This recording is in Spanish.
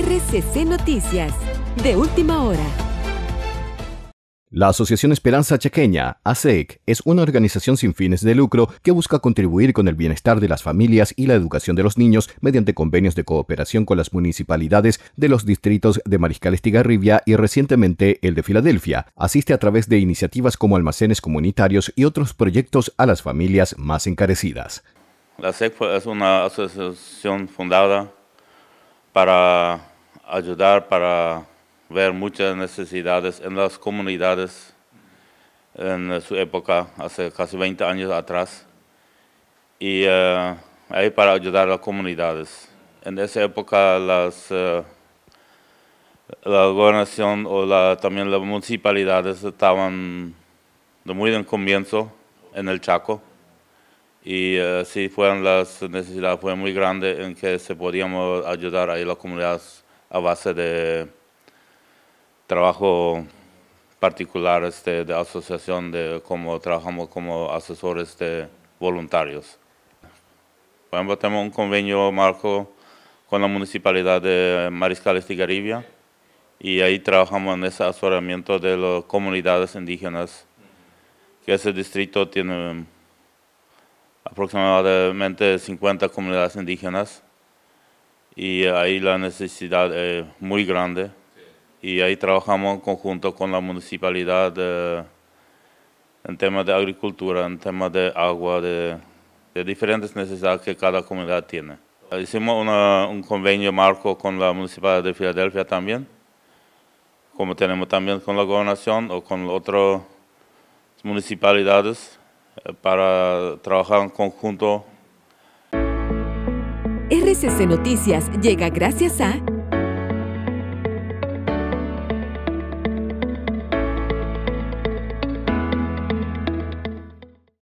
RCC Noticias, de última hora. La Asociación Esperanza Chequeña, ASEC, es una organización sin fines de lucro que busca contribuir con el bienestar de las familias y la educación de los niños mediante convenios de cooperación con las municipalidades de los distritos de Mariscal Estigarribia y recientemente el de Filadelfia. Asiste a través de iniciativas como almacenes comunitarios y otros proyectos a las familias más encarecidas. La ASEC es una asociación fundada para ayudar para ver muchas necesidades en las comunidades en su época, hace casi 20 años atrás, y eh, ahí para ayudar a las comunidades. En esa época las, eh, la gobernación o también las municipalidades estaban muy en comienzo en el Chaco y eh, si fueron las necesidades fue muy grande en que se podíamos ayudar ahí las comunidades a base de trabajo particular este, de asociación, de cómo trabajamos como asesores de voluntarios. Por ejemplo, tenemos un convenio marco con la municipalidad de Mariscales Garibia, y ahí trabajamos en ese asesoramiento de las comunidades indígenas, que ese distrito tiene aproximadamente 50 comunidades indígenas y ahí la necesidad es muy grande y ahí trabajamos en conjunto con la municipalidad eh, en temas de agricultura, en temas de agua, de, diferentes necesidades que cada comunidad tiene. Hicimos un convenio marco con la municipalidad de Filadelfia también, como tenemos también con la gobernación o con otras municipalidades, eh, para trabajar en conjunto RCC Noticias llega gracias a...